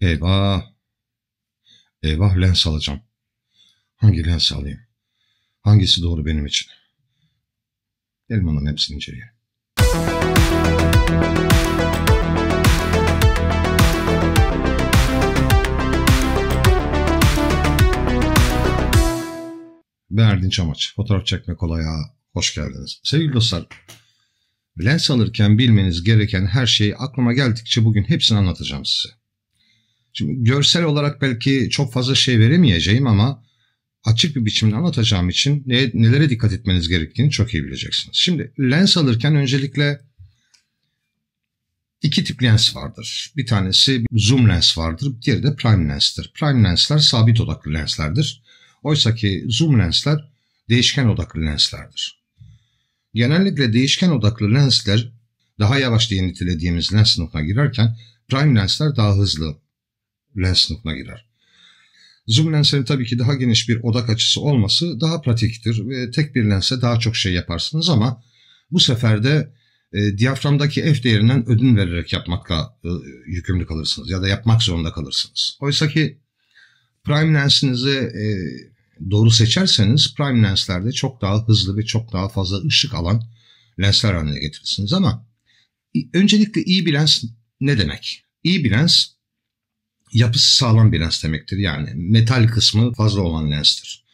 Eyvah. Eyvah lens alacağım. Hangi lens alayım? Hangisi doğru benim için? Elmanın hepsini inceleyelim. Ben Erdin Çamaç. Fotoğraf çekme kolaya hoş geldiniz. Sevgili dostlar, lens alırken bilmeniz gereken her şeyi aklıma geldikçe bugün hepsini anlatacağım size. Şimdi görsel olarak belki çok fazla şey veremeyeceğim ama açık bir biçimde anlatacağım için ne, nelere dikkat etmeniz gerektiğini çok iyi bileceksiniz. Şimdi lens alırken öncelikle iki tip lens vardır. Bir tanesi zoom lens vardır, diğeri de prime lens'tir. Prime lensler sabit odaklı lenslerdir. Oysa ki zoom lensler değişken odaklı lenslerdir. Genellikle değişken odaklı lensler daha yavaş diye nitelediğimiz lens sınıfına girerken prime lensler daha hızlı lens sınıfına girer. Zoom lenslerin tabii ki daha geniş bir odak açısı olması daha pratiktir. ve Tek bir lense daha çok şey yaparsınız ama bu sefer de e, diyaframdaki f değerinden ödün vererek yapmakla e, yükümlü kalırsınız ya da yapmak zorunda kalırsınız. Oysa ki prime lensinizi e, doğru seçerseniz prime lenslerde çok daha hızlı ve çok daha fazla ışık alan lensler haline getirirsiniz ama öncelikle iyi bir lens ne demek? İyi bir lens yapısı sağlam bir lens demektir. Yani metal kısmı fazla olan lenstir.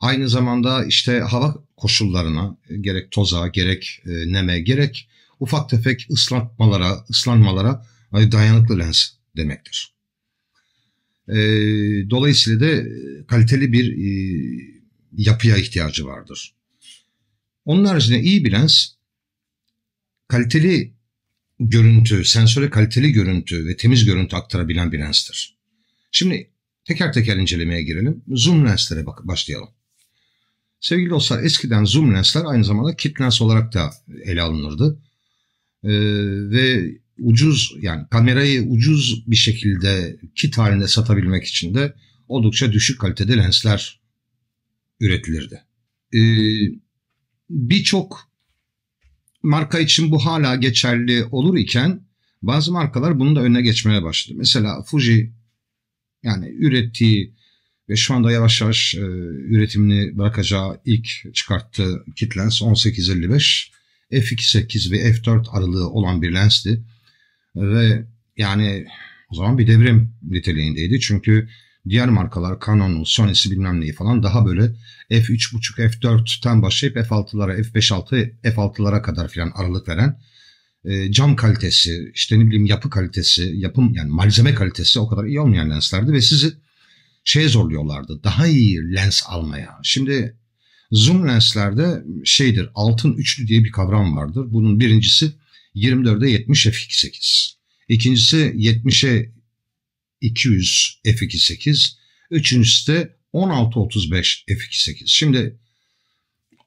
Aynı zamanda işte hava koşullarına e, gerek toza gerek e, neme gerek ufak tefek ıslatmalara, ıslanmalara dayanıklı lens demektir. E, dolayısıyla da kaliteli bir yapıya ihtiyacı vardır. Onun haricinde iyi bir lens kaliteli görüntü, sensöre kaliteli görüntü ve temiz görüntü aktarabilen bir lenstir. Şimdi teker teker incelemeye girelim. Zoom lenslere bak başlayalım. Sevgili dostlar eskiden zoom lensler aynı zamanda kit lens olarak da ele alınırdı. Ee, ve ucuz yani kamerayı ucuz bir şekilde kit halinde satabilmek için de oldukça düşük kalitede lensler üretilirdi. Ee, Birçok marka için bu hala geçerli olur iken bazı markalar bunun da önüne geçmeye başladı. Mesela Fuji yani ürettiği ve şu anda yavaş yavaş e, üretimini bırakacağı ilk çıkarttığı kit lens 1855 f2.8 ve f4 aralığı olan bir lensti ve yani o zaman bir devrim niteliğindeydi çünkü diğer markalar Canon'un, Sony'si bilmem neyi falan daha böyle F3.5, F4'ten başlayıp F6'lara, F5.6, F6'lara kadar filan aralık veren e, cam kalitesi, işte ne bileyim yapı kalitesi, yapım yani malzeme kalitesi o kadar iyi olmayan lenslerdi ve sizi şeye zorluyorlardı. Daha iyi lens almaya. Şimdi zoom lenslerde şeydir altın üçlü diye bir kavram vardır. Bunun birincisi 24'e 70 f2.8. İkincisi 70'e 200 F28. Üçüncüsü de 16-35 F28. Şimdi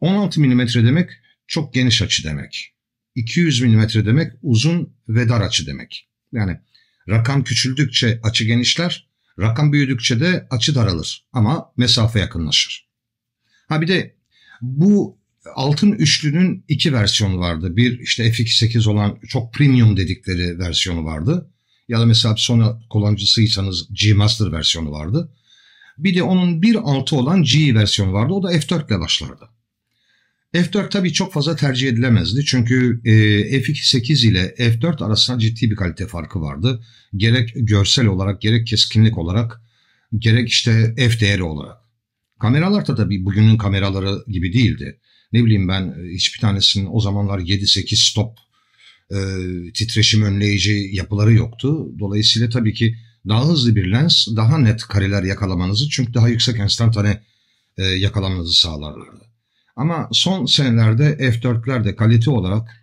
16 mm demek çok geniş açı demek. 200 mm demek uzun ve dar açı demek. Yani rakam küçüldükçe açı genişler, rakam büyüdükçe de açı daralır ama mesafe yakınlaşır. Ha bir de bu altın üçlünün iki versiyonu vardı. Bir işte F28 olan çok premium dedikleri versiyonu vardı ya da mesela Sony kullanıcısıysanız G Master versiyonu vardı. Bir de onun 1.6 olan G versiyonu vardı. O da F4 ile başlardı. F4 tabii çok fazla tercih edilemezdi. Çünkü e, F2.8 ile F4 arasında ciddi bir kalite farkı vardı. Gerek görsel olarak, gerek keskinlik olarak, gerek işte F değeri olarak. Kameralar da tabii bugünün kameraları gibi değildi. Ne bileyim ben e, hiçbir tanesinin o zamanlar 7-8 stop e, titreşim önleyici yapıları yoktu. Dolayısıyla tabii ki daha hızlı bir lens daha net kareler yakalamanızı çünkü daha yüksek enstantane e, yakalamanızı sağlarlardı. Ama son senelerde F4'ler de kalite olarak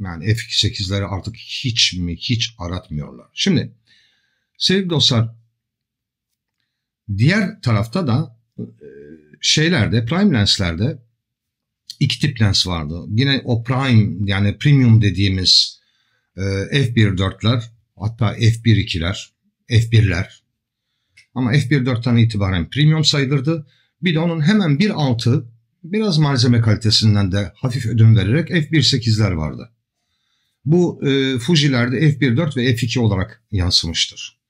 yani F8'leri artık hiç mi hiç aratmıyorlar. Şimdi sevgili dostlar diğer tarafta da e, şeylerde prime lenslerde iki tip lens vardı. Yine o prime yani premium dediğimiz e, f1.4'ler hatta f1.2'ler, f1'ler ama f1.4'ten itibaren premium sayılırdı. Bir de onun hemen bir altı, biraz malzeme kalitesinden de hafif ödün vererek f1.8'ler vardı. Bu e, Fuji'lerde f1.4 ve f2 olarak yansımıştır.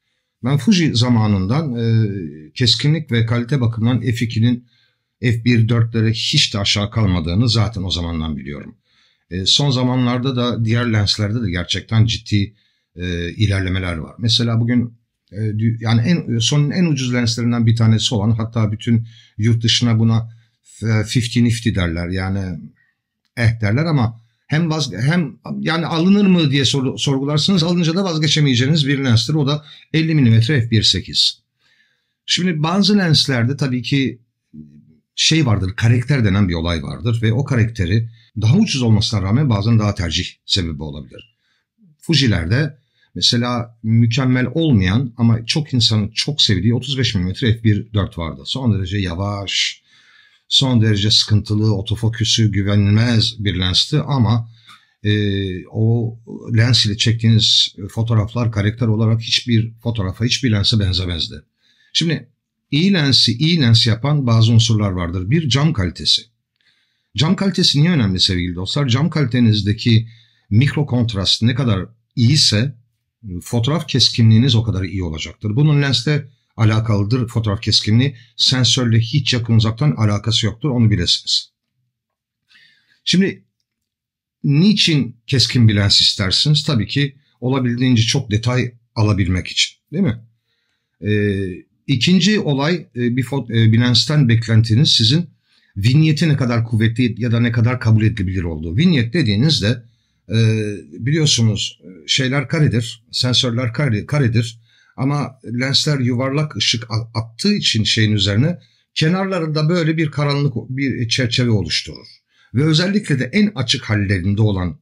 Ben Fuji zamanından e, keskinlik ve kalite bakımından f2'nin F1.4'lere hiç de aşağı kalmadığını zaten o zamandan biliyorum. E, son zamanlarda da diğer lenslerde de gerçekten ciddi e, ilerlemeler var. Mesela bugün e, yani en, sonun en ucuz lenslerinden bir tanesi olan hatta bütün yurt dışına buna 50-50 e, derler yani eh derler ama hem vaz, hem yani alınır mı diye sor, sorgularsınız alınca da vazgeçemeyeceğiniz bir lenstir o da 50 mm f1.8. Şimdi bazı lenslerde tabii ki şey vardır, karakter denen bir olay vardır ve o karakteri daha ucuz olmasına rağmen bazen daha tercih sebebi olabilir. Fuji'lerde mesela mükemmel olmayan ama çok insanın çok sevdiği 35 mm f1.4 vardı. Son derece yavaş, son derece sıkıntılı, otofoküsü güvenilmez bir lensti ama e, o lens ile çektiğiniz fotoğraflar karakter olarak hiçbir fotoğrafa, hiçbir lense benzemezdi. Şimdi iyi lensi iyi lens yapan bazı unsurlar vardır. Bir cam kalitesi. Cam kalitesi niye önemli sevgili dostlar? Cam kalitenizdeki mikro kontrast ne kadar iyiyse fotoğraf keskinliğiniz o kadar iyi olacaktır. Bunun lensle alakalıdır fotoğraf keskinliği. Sensörle hiç yakın uzaktan alakası yoktur onu bilesiniz. Şimdi niçin keskin bir lens istersiniz? Tabii ki olabildiğince çok detay alabilmek için değil mi? Ee, İkinci olay e, bir e, Binance'ten beklentiniz sizin vinyeti ne kadar kuvvetli ya da ne kadar kabul edilebilir olduğu. Vinyet dediğinizde e, biliyorsunuz şeyler karedir, sensörler kare, karedir ama lensler yuvarlak ışık attığı için şeyin üzerine kenarlarında böyle bir karanlık bir çerçeve oluşturur. Ve özellikle de en açık hallerinde olan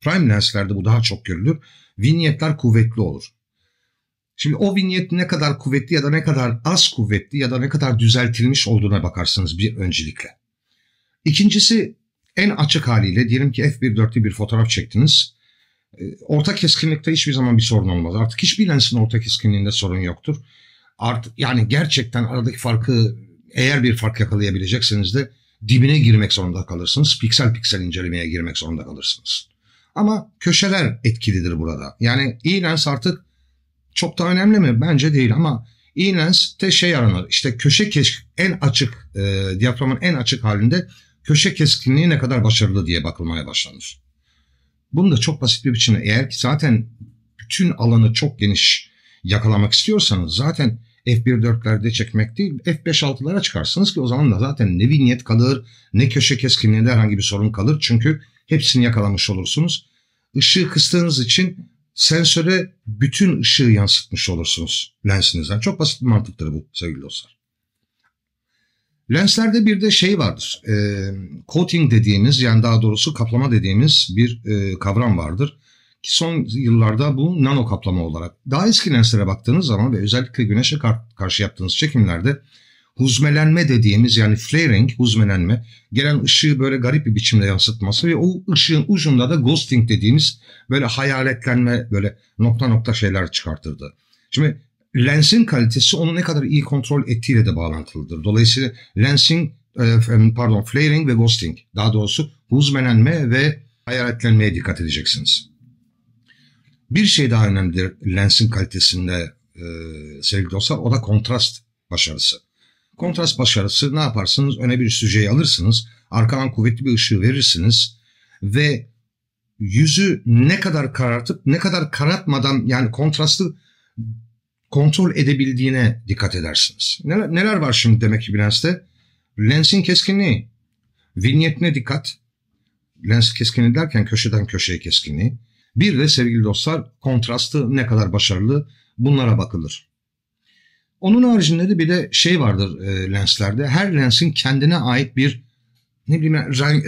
prime lenslerde bu daha çok görülür. Vinyetler kuvvetli olur. Şimdi o vinyet ne kadar kuvvetli ya da ne kadar az kuvvetli ya da ne kadar düzeltilmiş olduğuna bakarsınız bir öncelikle. İkincisi en açık haliyle diyelim ki f1.4'lü bir fotoğraf çektiniz. E, orta keskinlikte hiçbir zaman bir sorun olmaz. Artık hiçbir lensin orta keskinliğinde sorun yoktur. Art, yani gerçekten aradaki farkı eğer bir fark yakalayabilecekseniz de dibine girmek zorunda kalırsınız. Piksel piksel incelemeye girmek zorunda kalırsınız. Ama köşeler etkilidir burada. Yani iyi lens artık çok da önemli mi? Bence değil ama iğlenste şey aranır. İşte köşe keşk en açık e, diyaframın en açık halinde köşe keskinliği ne kadar başarılı diye bakılmaya başlanır. Bunu da çok basit bir biçimde eğer ki zaten bütün alanı çok geniş yakalamak istiyorsanız zaten f 1 çekmek değil f 56lara çıkarsınız ki o zaman da zaten ne vinyet kalır ne köşe keskinliğinde herhangi bir sorun kalır. Çünkü hepsini yakalamış olursunuz. Işığı kıstığınız için sensöre bütün ışığı yansıtmış olursunuz lensinizden. Çok basit bir mantıktır bu sevgili dostlar. Lenslerde bir de şey vardır. E, coating dediğimiz yani daha doğrusu kaplama dediğimiz bir e, kavram vardır. Ki son yıllarda bu nano kaplama olarak. Daha eski lenslere baktığınız zaman ve özellikle güneşe kar karşı yaptığınız çekimlerde huzmelenme dediğimiz yani flaring huzmelenme gelen ışığı böyle garip bir biçimde yansıtması ve o ışığın ucunda da ghosting dediğimiz böyle hayaletlenme böyle nokta nokta şeyler çıkartırdı. Şimdi lensin kalitesi onu ne kadar iyi kontrol ettiğiyle de bağlantılıdır. Dolayısıyla lensing e, pardon flaring ve ghosting daha doğrusu huzmelenme ve hayaletlenmeye dikkat edeceksiniz. Bir şey daha önemlidir lensin kalitesinde e, sevgili dostlar o da kontrast başarısı. Kontrast başarısı ne yaparsınız? Öne bir üst alırsınız. Arkadan kuvvetli bir ışığı verirsiniz. Ve yüzü ne kadar karartıp ne kadar karartmadan yani kontrastı kontrol edebildiğine dikkat edersiniz. Neler, neler var şimdi demek ki bir Lensin keskinliği, vinyetine dikkat, lens keskinliği derken köşeden köşeye keskinliği. Bir de sevgili dostlar kontrastı ne kadar başarılı bunlara bakılır. Onun haricinde de bir de şey vardır e, lenslerde. Her lensin kendine ait bir ne bileyim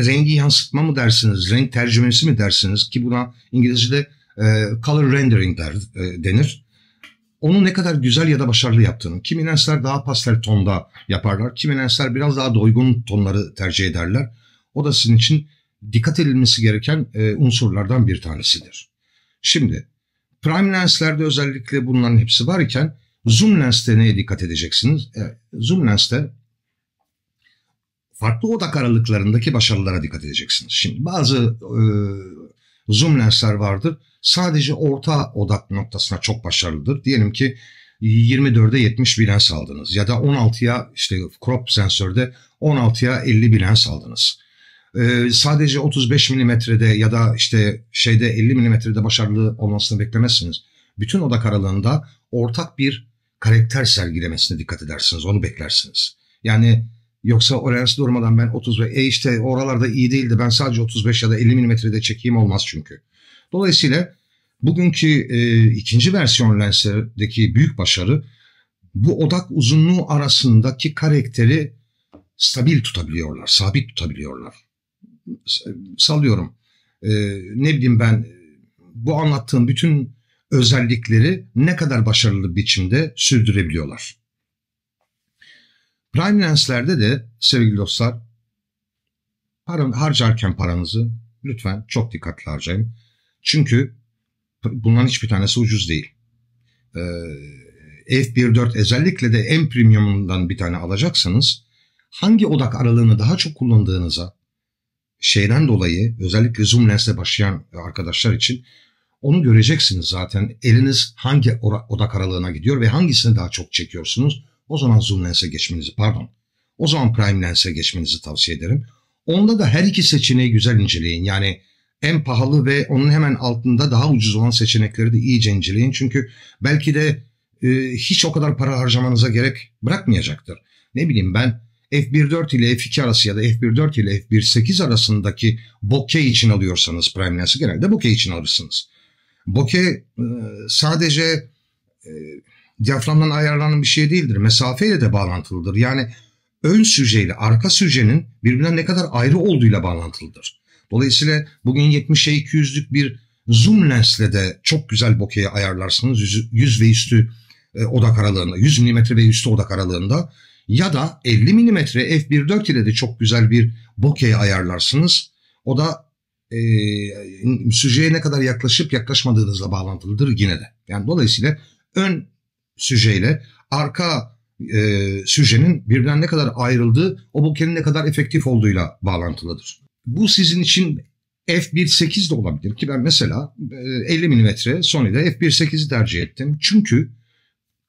rengi yansıtma mı dersiniz, renk tercümesi mi dersiniz ki buna İngilizce'de e, color rendering der, e, denir. Onu ne kadar güzel ya da başarılı yaptığını. Kimi lensler daha pastel tonda yaparlar. Kimi lensler biraz daha doygun tonları tercih ederler. O da sizin için dikkat edilmesi gereken e, unsurlardan bir tanesidir. Şimdi prime lenslerde özellikle bunların hepsi varken. iken Zoom lenste neye dikkat edeceksiniz? Evet, zoom lenste farklı odak aralıklarındaki başarılara dikkat edeceksiniz. Şimdi bazı e, zoom lensler vardır. Sadece orta odak noktasına çok başarılıdır. Diyelim ki 24'e 70 bir lens aldınız ya da 16'ya işte crop sensörde 16'ya 50 bir lens aldınız. Ee, sadece 35 milimetrede ya da işte şeyde 50 milimetrede başarılı olmasını beklemezsiniz. Bütün odak aralığında ortak bir karakter sergilemesine dikkat edersiniz. Onu beklersiniz. Yani yoksa o durmadan ben 30 ve e işte oralarda iyi değildi ben sadece 35 ya da 50 milimetrede çekeyim olmaz çünkü. Dolayısıyla bugünkü e, ikinci versiyon lenslerdeki büyük başarı bu odak uzunluğu arasındaki karakteri stabil tutabiliyorlar, sabit tutabiliyorlar. Sallıyorum. E, ne bileyim ben bu anlattığım bütün özellikleri ne kadar başarılı biçimde sürdürebiliyorlar. Prime lenslerde de sevgili dostlar paran, harcarken paranızı lütfen çok dikkatli harcayın. Çünkü bunların hiçbir tanesi ucuz değil. Ee, F1.4 özellikle de en premiumundan bir tane alacaksanız hangi odak aralığını daha çok kullandığınıza şeyden dolayı özellikle zoom lensle başlayan arkadaşlar için onu göreceksiniz zaten. Eliniz hangi odak aralığına gidiyor ve hangisini daha çok çekiyorsunuz. O zaman zoom lens'e geçmenizi pardon. O zaman prime lens'e geçmenizi tavsiye ederim. Onda da her iki seçeneği güzel inceleyin. Yani en pahalı ve onun hemen altında daha ucuz olan seçenekleri de iyice inceleyin. Çünkü belki de e, hiç o kadar para harcamanıza gerek bırakmayacaktır. Ne bileyim ben F1.4 ile F2 arası ya da F1.4 ile F1.8 arasındaki bokeh için alıyorsanız Prime Lens'i genelde bokeh için alırsınız. Bokeh e, sadece e, diyaframdan ayarlanan bir şey değildir. Mesafeyle de bağlantılıdır. Yani ön süjeyle arka süjenin birbirinden ne kadar ayrı olduğuyla bağlantılıdır. Dolayısıyla bugün 70'e 200'lük bir zoom lensle de çok güzel bokeye ayarlarsınız. 100, ve üstü e, odak aralığında, 100 mm ve üstü odak aralığında ya da 50 mm f1.4 ile de çok güzel bir bokeye ayarlarsınız. O da e, ee, süceye ne kadar yaklaşıp yaklaşmadığınızla bağlantılıdır yine de. Yani dolayısıyla ön süjeyle arka e, süjenin birbirinden ne kadar ayrıldığı o bukenin ne kadar efektif olduğuyla bağlantılıdır. Bu sizin için f1.8 de olabilir ki ben mesela 50 e, mm Sony'de f1.8'i tercih ettim. Çünkü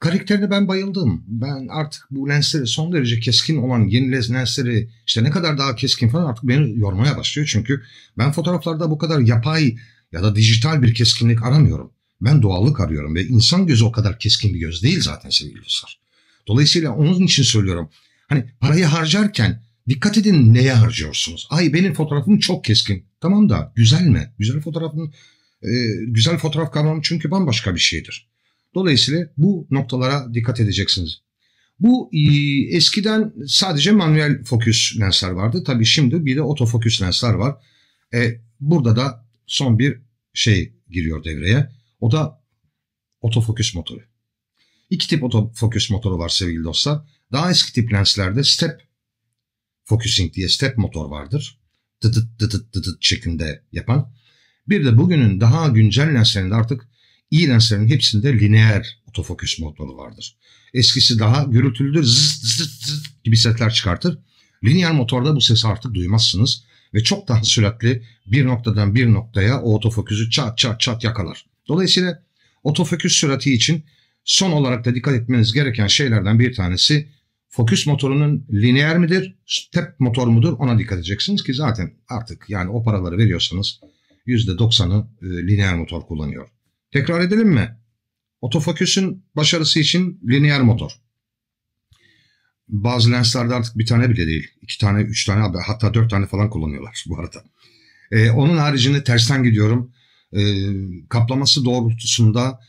karakterine ben bayıldım. Ben artık bu lensleri son derece keskin olan yeni lensleri işte ne kadar daha keskin falan artık beni yormaya başlıyor. Çünkü ben fotoğraflarda bu kadar yapay ya da dijital bir keskinlik aramıyorum. Ben doğallık arıyorum ve insan gözü o kadar keskin bir göz değil zaten sevgili dostlar. Dolayısıyla onun için söylüyorum. Hani parayı harcarken dikkat edin neye harcıyorsunuz? Ay benim fotoğrafım çok keskin. Tamam da güzel mi? Güzel fotoğrafın e, güzel fotoğraf kavramı çünkü bambaşka bir şeydir. Dolayısıyla bu noktalara dikkat edeceksiniz. Bu e, eskiden sadece manuel fokus lensler vardı. Tabii şimdi bir de otofokus lensler var. E, burada da son bir şey giriyor devreye. O da otofokus motoru. İki tip otofokus motoru var sevgili dostlar. Daha eski tip lenslerde step focusing diye step motor vardır. Dıdıt dıdıt dıdıt şeklinde yapan. Bir de bugünün daha güncel lenslerinde artık iyi lenslerin hepsinde lineer otofokus motoru vardır. Eskisi daha gürültülüdür zız zız zız gibi sesler çıkartır. Lineer motorda bu sesi artık duymazsınız ve çok daha süratli bir noktadan bir noktaya o otofokusu çat çat çat yakalar. Dolayısıyla otofokus sürati için son olarak da dikkat etmeniz gereken şeylerden bir tanesi fokus motorunun lineer midir, step motor mudur ona dikkat edeceksiniz ki zaten artık yani o paraları veriyorsanız %90'ı e, lineer motor kullanıyor. Tekrar edelim mi? Otofoküsün başarısı için lineer motor. Bazı lenslerde artık bir tane bile değil. iki tane, üç tane hatta dört tane falan kullanıyorlar bu arada. Ee, onun haricinde tersten gidiyorum. Ee, kaplaması doğrultusunda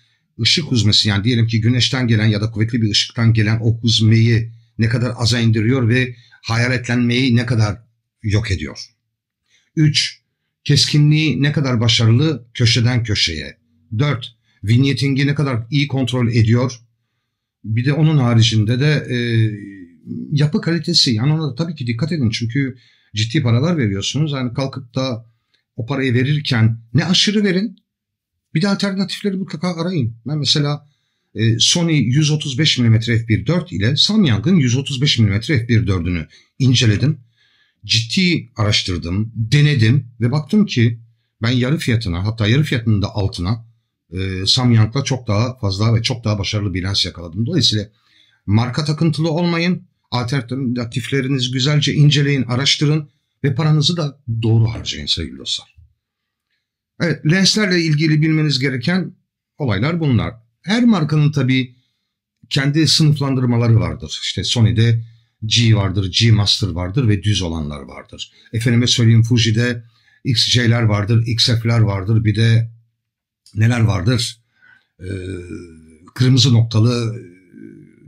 ışık huzmesi yani diyelim ki güneşten gelen ya da kuvvetli bir ışıktan gelen o huzmeyi ne kadar aza indiriyor ve hayaletlenmeyi ne kadar yok ediyor. 3. Keskinliği ne kadar başarılı köşeden köşeye 4. Vignetting'i ne kadar iyi kontrol ediyor. Bir de onun haricinde de e, yapı kalitesi. Yani ona da tabii ki dikkat edin. Çünkü ciddi paralar veriyorsunuz. Yani kalkıp da o parayı verirken ne aşırı verin. Bir de alternatifleri mutlaka arayın. Ben mesela e, Sony 135 mm f1.4 ile Samyang'ın 135 mm f1.4'ünü inceledim. Ciddi araştırdım, denedim ve baktım ki ben yarı fiyatına hatta yarı fiyatının da altına e, Samyang'la çok daha fazla ve çok daha başarılı bir lens yakaladım. Dolayısıyla marka takıntılı olmayın. Alternatiflerinizi güzelce inceleyin, araştırın ve paranızı da doğru harcayın sevgili dostlar. Evet, lenslerle ilgili bilmeniz gereken olaylar bunlar. Her markanın tabii kendi sınıflandırmaları vardır. İşte Sony'de G vardır, G Master vardır ve düz olanlar vardır. Efendime söyleyeyim Fuji'de XJ'ler vardır, XF'ler vardır, bir de neler vardır? Ee, kırmızı noktalı e,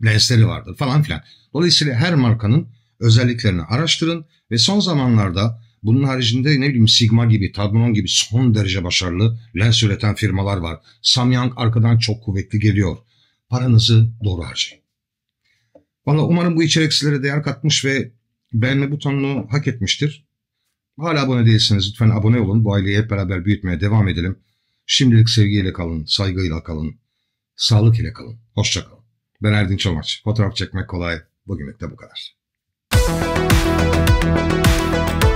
lensleri vardır falan filan. Dolayısıyla her markanın özelliklerini araştırın ve son zamanlarda bunun haricinde ne bileyim Sigma gibi, Tadmanon gibi son derece başarılı lens üreten firmalar var. Samyang arkadan çok kuvvetli geliyor. Paranızı doğru harcayın. Valla umarım bu içerik sizlere değer katmış ve beğenme butonunu hak etmiştir. Hala abone değilseniz lütfen abone olun. Bu aileyi hep beraber büyütmeye devam edelim. Şimdilik sevgiyle kalın, saygıyla kalın, sağlık ile kalın. Hoşça kalın. Ben Erdin Çamaç. Fotoğraf çekmek kolay. Bugünlük de bu kadar. Müzik